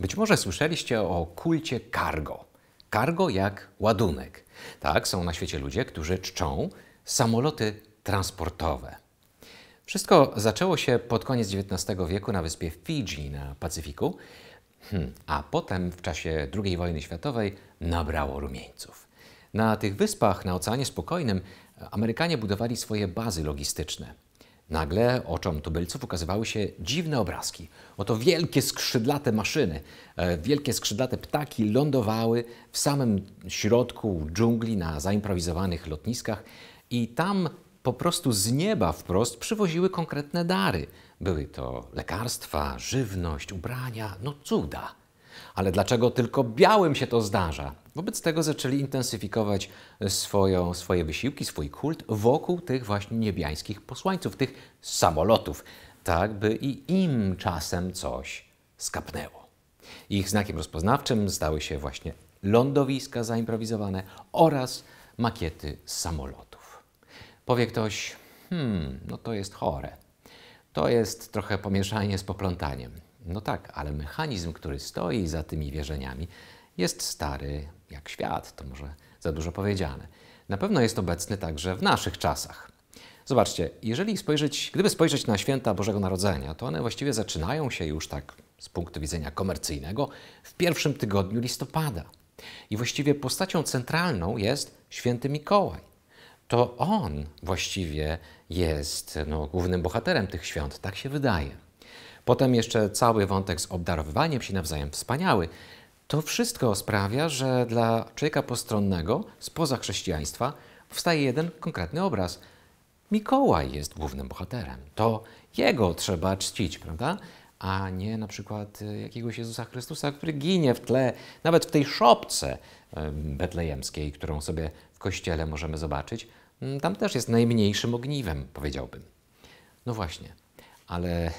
Być może słyszeliście o kulcie cargo. Cargo jak ładunek. Tak, są na świecie ludzie, którzy czczą samoloty transportowe. Wszystko zaczęło się pod koniec XIX wieku na wyspie Fidżi na Pacyfiku, hmm, a potem w czasie II wojny światowej nabrało rumieńców. Na tych wyspach na Oceanie Spokojnym Amerykanie budowali swoje bazy logistyczne. Nagle oczom tubylców ukazywały się dziwne obrazki. Oto wielkie skrzydlate maszyny, e, wielkie skrzydlate ptaki lądowały w samym środku dżungli na zaimprowizowanych lotniskach i tam po prostu z nieba wprost przywoziły konkretne dary. Były to lekarstwa, żywność, ubrania, no cuda. Ale dlaczego tylko białym się to zdarza? Wobec tego zaczęli intensyfikować swoją, swoje wysiłki, swój kult wokół tych właśnie niebiańskich posłańców, tych samolotów, tak by i im czasem coś skapnęło. Ich znakiem rozpoznawczym stały się właśnie lądowiska zaimprowizowane oraz makiety samolotów. Powie ktoś, hmm, no to jest chore. To jest trochę pomieszanie z poplątaniem. No tak, ale mechanizm, który stoi za tymi wierzeniami, jest stary jak świat, to może za dużo powiedziane. Na pewno jest obecny także w naszych czasach. Zobaczcie, jeżeli spojrzeć, gdyby spojrzeć na święta Bożego Narodzenia, to one właściwie zaczynają się już tak z punktu widzenia komercyjnego w pierwszym tygodniu listopada. I właściwie postacią centralną jest święty Mikołaj. To on właściwie jest no, głównym bohaterem tych świąt, tak się wydaje. Potem jeszcze cały wątek z obdarowywaniem się nawzajem wspaniały. To wszystko sprawia, że dla człowieka postronnego spoza chrześcijaństwa powstaje jeden konkretny obraz. Mikołaj jest głównym bohaterem. To jego trzeba czcić, prawda? A nie na przykład y, jakiegoś Jezusa Chrystusa, który ginie w tle, nawet w tej szopce betlejemskiej, którą sobie w kościele możemy zobaczyć. Mm, tam też jest najmniejszym ogniwem, powiedziałbym. No właśnie, ale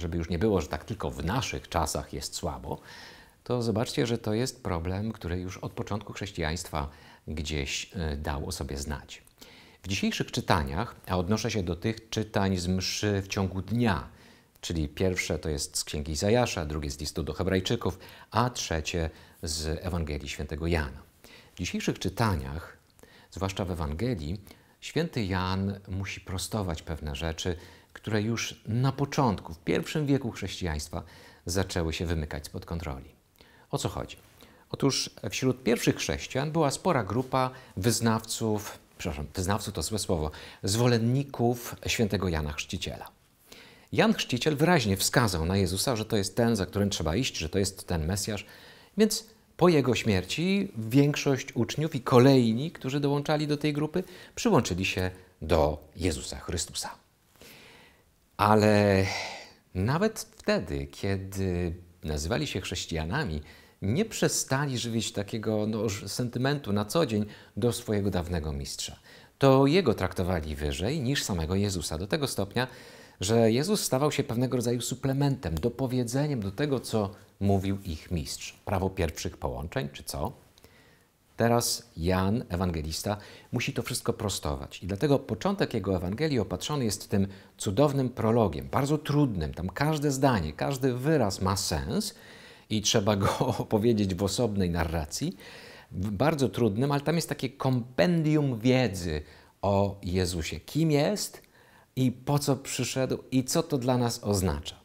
żeby już nie było, że tak tylko w naszych czasach jest słabo, to zobaczcie, że to jest problem, który już od początku chrześcijaństwa gdzieś e, dał o sobie znać. W dzisiejszych czytaniach, a odnoszę się do tych czytań z mszy w ciągu dnia, czyli pierwsze to jest z Księgi Izajasza, drugie z listu do Hebrajczyków, a trzecie z Ewangelii Świętego Jana. W dzisiejszych czytaniach, zwłaszcza w Ewangelii, święty Jan musi prostować pewne rzeczy, które już na początku, w pierwszym wieku chrześcijaństwa, zaczęły się wymykać spod kontroli. O co chodzi? Otóż wśród pierwszych chrześcijan była spora grupa wyznawców, przepraszam, wyznawców to złe słowo, zwolenników świętego Jana Chrzciciela. Jan Chrzciciel wyraźnie wskazał na Jezusa, że to jest ten, za którym trzeba iść, że to jest ten Mesjasz, więc po jego śmierci większość uczniów i kolejni, którzy dołączali do tej grupy, przyłączyli się do Jezusa Chrystusa. Ale nawet wtedy, kiedy nazywali się chrześcijanami, nie przestali żywić takiego no, sentymentu na co dzień do swojego dawnego mistrza. To jego traktowali wyżej niż samego Jezusa, do tego stopnia, że Jezus stawał się pewnego rodzaju suplementem, dopowiedzeniem do tego, co mówił ich mistrz. Prawo pierwszych połączeń, czy co? Teraz Jan, ewangelista, musi to wszystko prostować. I dlatego początek jego Ewangelii opatrzony jest tym cudownym prologiem, bardzo trudnym. Tam każde zdanie, każdy wyraz ma sens i trzeba go opowiedzieć w osobnej narracji. Bardzo trudnym, ale tam jest takie kompendium wiedzy o Jezusie. Kim jest i po co przyszedł i co to dla nas oznacza.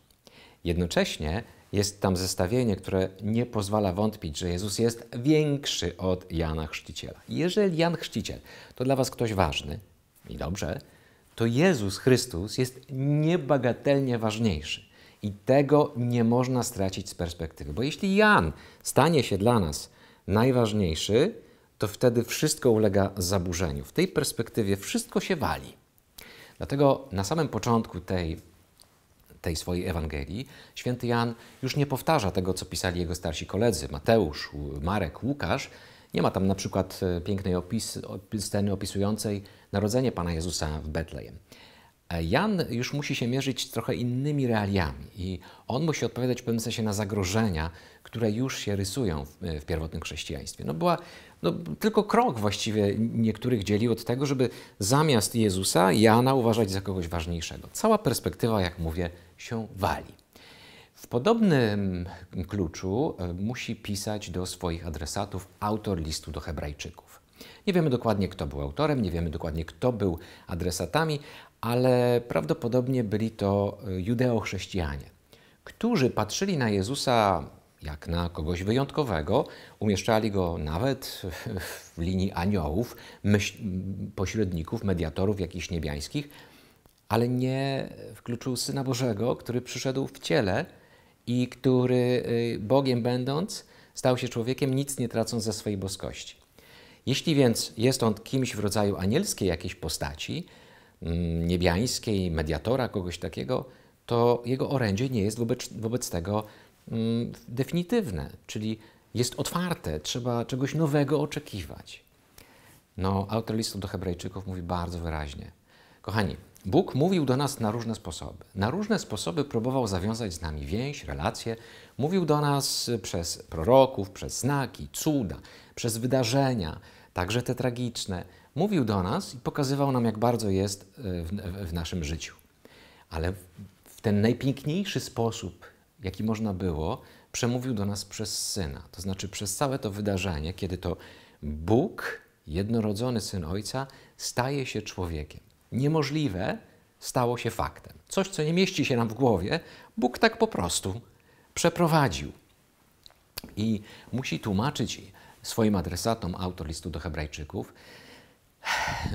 Jednocześnie jest tam zestawienie, które nie pozwala wątpić, że Jezus jest większy od Jana Chrzciciela. Jeżeli Jan Chrzciciel to dla Was ktoś ważny, i dobrze, to Jezus Chrystus jest niebagatelnie ważniejszy. I tego nie można stracić z perspektywy. Bo jeśli Jan stanie się dla nas najważniejszy, to wtedy wszystko ulega zaburzeniu. W tej perspektywie wszystko się wali. Dlatego na samym początku tej tej swojej Ewangelii, święty Jan już nie powtarza tego, co pisali jego starsi koledzy Mateusz, Marek, Łukasz. Nie ma tam na przykład e, pięknej opis, sceny opisującej narodzenie Pana Jezusa w Betlejem. E, Jan już musi się mierzyć z trochę innymi realiami i on musi odpowiadać w pewnym sensie na zagrożenia, które już się rysują w, e, w pierwotnym chrześcijaństwie. No była no, tylko krok właściwie niektórych dzielił od tego, żeby zamiast Jezusa Jana uważać za kogoś ważniejszego. Cała perspektywa, jak mówię, się wali. W podobnym kluczu e, musi pisać do swoich adresatów autor listu do Hebrajczyków. Nie wiemy dokładnie, kto był autorem, nie wiemy dokładnie, kto był adresatami, ale prawdopodobnie byli to y, judeochrześcijanie, którzy patrzyli na Jezusa jak na kogoś wyjątkowego, umieszczali go nawet w linii aniołów, pośredników, mediatorów jakichś niebiańskich, ale nie w kluczu Syna Bożego, który przyszedł w ciele i który y, Bogiem będąc stał się człowiekiem, nic nie tracąc ze swojej boskości. Jeśli więc jest on kimś w rodzaju anielskiej jakiejś postaci, mm, niebiańskiej, mediatora, kogoś takiego, to jego orędzie nie jest wobec, wobec tego mm, definitywne, czyli jest otwarte, trzeba czegoś nowego oczekiwać. No, autor listu do Hebrajczyków mówi bardzo wyraźnie. Kochani, Bóg mówił do nas na różne sposoby. Na różne sposoby próbował zawiązać z nami więź, relacje. Mówił do nas przez proroków, przez znaki, cuda, przez wydarzenia, także te tragiczne. Mówił do nas i pokazywał nam, jak bardzo jest e, w, w naszym życiu. Ale w ten najpiękniejszy sposób, jaki można było, przemówił do nas przez Syna. To znaczy przez całe to wydarzenie, kiedy to Bóg, jednorodzony Syn Ojca, staje się człowiekiem niemożliwe stało się faktem. Coś, co nie mieści się nam w głowie, Bóg tak po prostu przeprowadził. I musi tłumaczyć swoim adresatom autor listu do Hebrajczyków,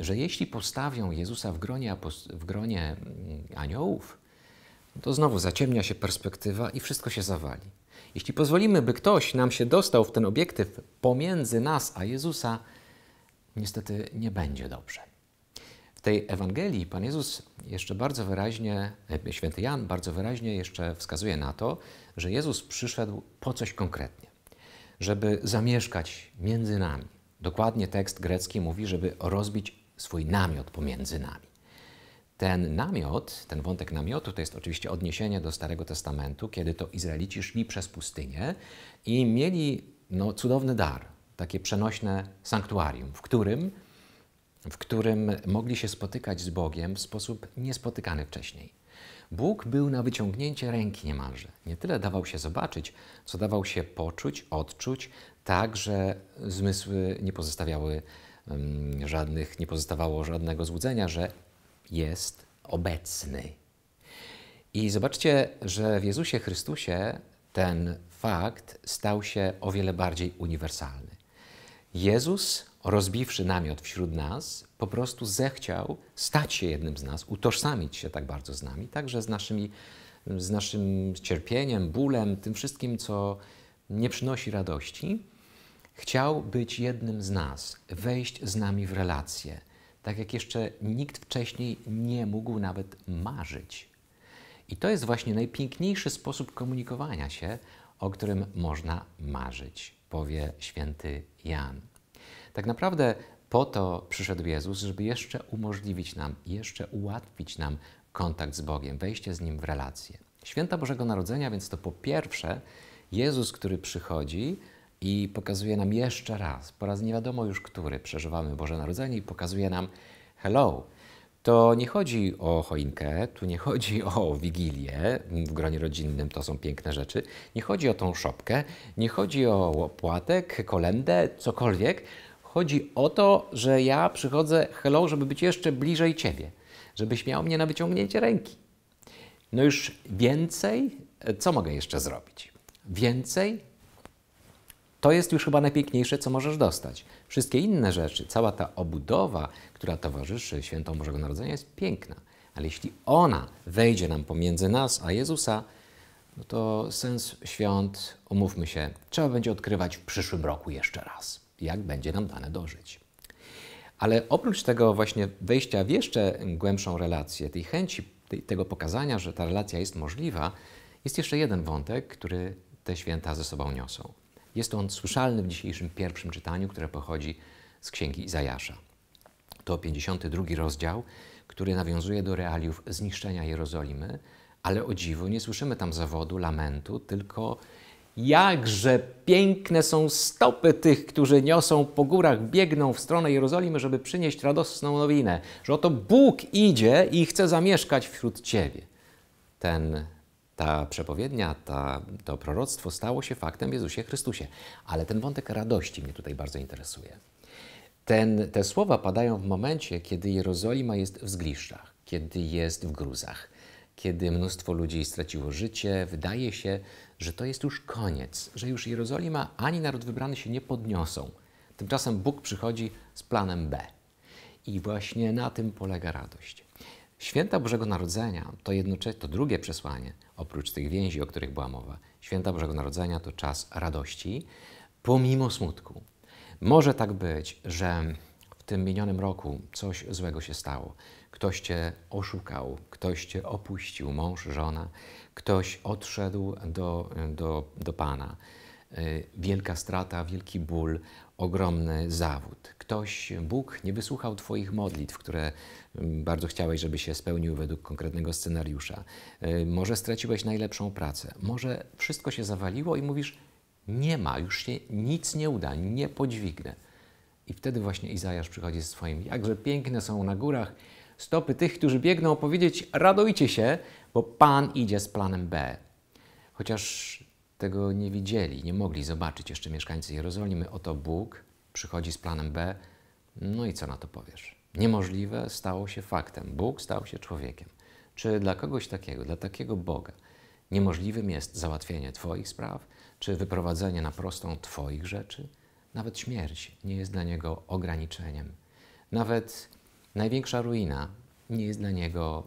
że jeśli postawią Jezusa w gronie, w gronie mm, aniołów, to znowu zaciemnia się perspektywa i wszystko się zawali. Jeśli pozwolimy, by ktoś nam się dostał w ten obiektyw pomiędzy nas a Jezusa, niestety nie będzie dobrze tej Ewangelii Pan Jezus jeszcze bardzo wyraźnie, e, święty Jan bardzo wyraźnie jeszcze wskazuje na to, że Jezus przyszedł po coś konkretnie, żeby zamieszkać między nami. Dokładnie tekst grecki mówi, żeby rozbić swój namiot pomiędzy nami. Ten namiot, ten wątek namiotu, to jest oczywiście odniesienie do Starego Testamentu, kiedy to Izraelici szli przez pustynię i mieli no, cudowny dar, takie przenośne sanktuarium, w którym w którym mogli się spotykać z Bogiem w sposób niespotykany wcześniej. Bóg był na wyciągnięcie ręki niemalże. Nie tyle dawał się zobaczyć, co dawał się poczuć, odczuć, tak, że zmysły nie pozostawiały um, żadnych, nie pozostawało żadnego złudzenia, że jest obecny. I zobaczcie, że w Jezusie Chrystusie ten fakt stał się o wiele bardziej uniwersalny. Jezus rozbiwszy namiot wśród nas, po prostu zechciał stać się jednym z nas, utożsamić się tak bardzo z nami, także z, naszymi, z naszym cierpieniem, bólem, tym wszystkim, co nie przynosi radości. Chciał być jednym z nas, wejść z nami w relacje, tak jak jeszcze nikt wcześniej nie mógł nawet marzyć. I to jest właśnie najpiękniejszy sposób komunikowania się, o którym można marzyć, powie święty Jan. Tak naprawdę po to przyszedł Jezus, żeby jeszcze umożliwić nam, jeszcze ułatwić nam kontakt z Bogiem, wejście z Nim w relacje. Święta Bożego Narodzenia, więc to po pierwsze Jezus, który przychodzi i pokazuje nam jeszcze raz, po raz nie wiadomo już który, przeżywamy Boże Narodzenie i pokazuje nam hello. To nie chodzi o choinkę, tu nie chodzi o wigilię w gronie rodzinnym, to są piękne rzeczy. Nie chodzi o tą szopkę, nie chodzi o opłatek, kolendę, cokolwiek. Chodzi o to, że ja przychodzę hello, żeby być jeszcze bliżej Ciebie, żebyś miał mnie na wyciągnięcie ręki. No już więcej, e, co mogę jeszcze zrobić? Więcej? To jest już chyba najpiękniejsze, co możesz dostać. Wszystkie inne rzeczy, cała ta obudowa, która towarzyszy świętom Bożego Narodzenia, jest piękna. Ale jeśli ona wejdzie nam pomiędzy nas a Jezusa, no to sens świąt, umówmy się, trzeba będzie odkrywać w przyszłym roku jeszcze raz jak będzie nam dane dożyć. Ale oprócz tego właśnie wejścia w jeszcze głębszą relację, tej chęci, tej, tego pokazania, że ta relacja jest możliwa, jest jeszcze jeden wątek, który te święta ze sobą niosą. Jest on słyszalny w dzisiejszym pierwszym czytaniu, które pochodzi z Księgi Izajasza. To 52 rozdział, który nawiązuje do realiów zniszczenia Jerozolimy, ale o dziwo nie słyszymy tam zawodu, lamentu, tylko Jakże piękne są stopy tych, którzy niosą po górach, biegną w stronę Jerozolimy, żeby przynieść radosną nowinę, że oto Bóg idzie i chce zamieszkać wśród ciebie. Ten, ta przepowiednia, ta, to proroctwo stało się faktem w Jezusie Chrystusie. Ale ten wątek radości mnie tutaj bardzo interesuje. Ten, te słowa padają w momencie, kiedy Jerozolima jest w zgliszczach, kiedy jest w gruzach kiedy mnóstwo ludzi straciło życie, wydaje się, że to jest już koniec, że już Jerozolima ani naród wybrany się nie podniosą. Tymczasem Bóg przychodzi z planem B. I właśnie na tym polega radość. Święta Bożego Narodzenia to jednocześnie to drugie przesłanie, oprócz tych więzi, o których była mowa. Święta Bożego Narodzenia to czas radości pomimo smutku. Może tak być, że tym minionym roku coś złego się stało. Ktoś cię oszukał, ktoś cię opuścił, mąż, żona, ktoś odszedł do, do, do Pana. Y, wielka strata, wielki ból, ogromny zawód. Ktoś, Bóg nie wysłuchał Twoich modlitw, które mm, bardzo chciałeś, żeby się spełniły według konkretnego scenariusza. Y, może straciłeś najlepszą pracę, może wszystko się zawaliło i mówisz: Nie ma, już się nic nie uda, nie podźwignę. I wtedy właśnie Izajasz przychodzi ze swoim. Jakże piękne są na górach stopy tych, którzy biegną, powiedzieć: radujcie się, bo Pan idzie z planem B. Chociaż tego nie widzieli, nie mogli zobaczyć jeszcze mieszkańcy Jerozolimy, oto Bóg przychodzi z planem B. No i co na to powiesz? Niemożliwe stało się faktem. Bóg stał się człowiekiem. Czy dla kogoś takiego, dla takiego Boga, niemożliwym jest załatwienie Twoich spraw, czy wyprowadzenie na prostą Twoich rzeczy? Nawet śmierć nie jest dla niego ograniczeniem. Nawet największa ruina nie jest dla niego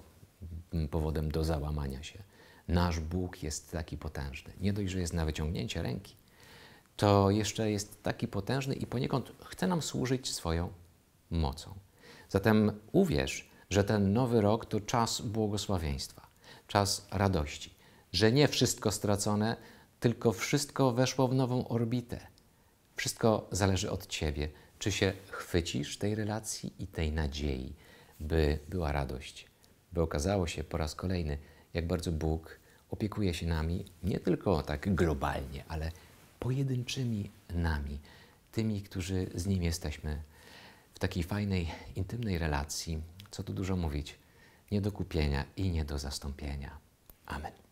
mm, powodem do załamania się. Nasz Bóg jest taki potężny. Nie dość, że jest na wyciągnięcie ręki, to jeszcze jest taki potężny i poniekąd chce nam służyć swoją mocą. Zatem uwierz, że ten nowy rok to czas błogosławieństwa, czas radości, że nie wszystko stracone, tylko wszystko weszło w nową orbitę, wszystko zależy od Ciebie, czy się chwycisz tej relacji i tej nadziei, by była radość, by okazało się po raz kolejny, jak bardzo Bóg opiekuje się nami nie tylko tak globalnie, ale pojedynczymi nami, tymi, którzy z Nim jesteśmy w takiej fajnej, intymnej relacji, co tu dużo mówić, nie do kupienia i nie do zastąpienia. Amen.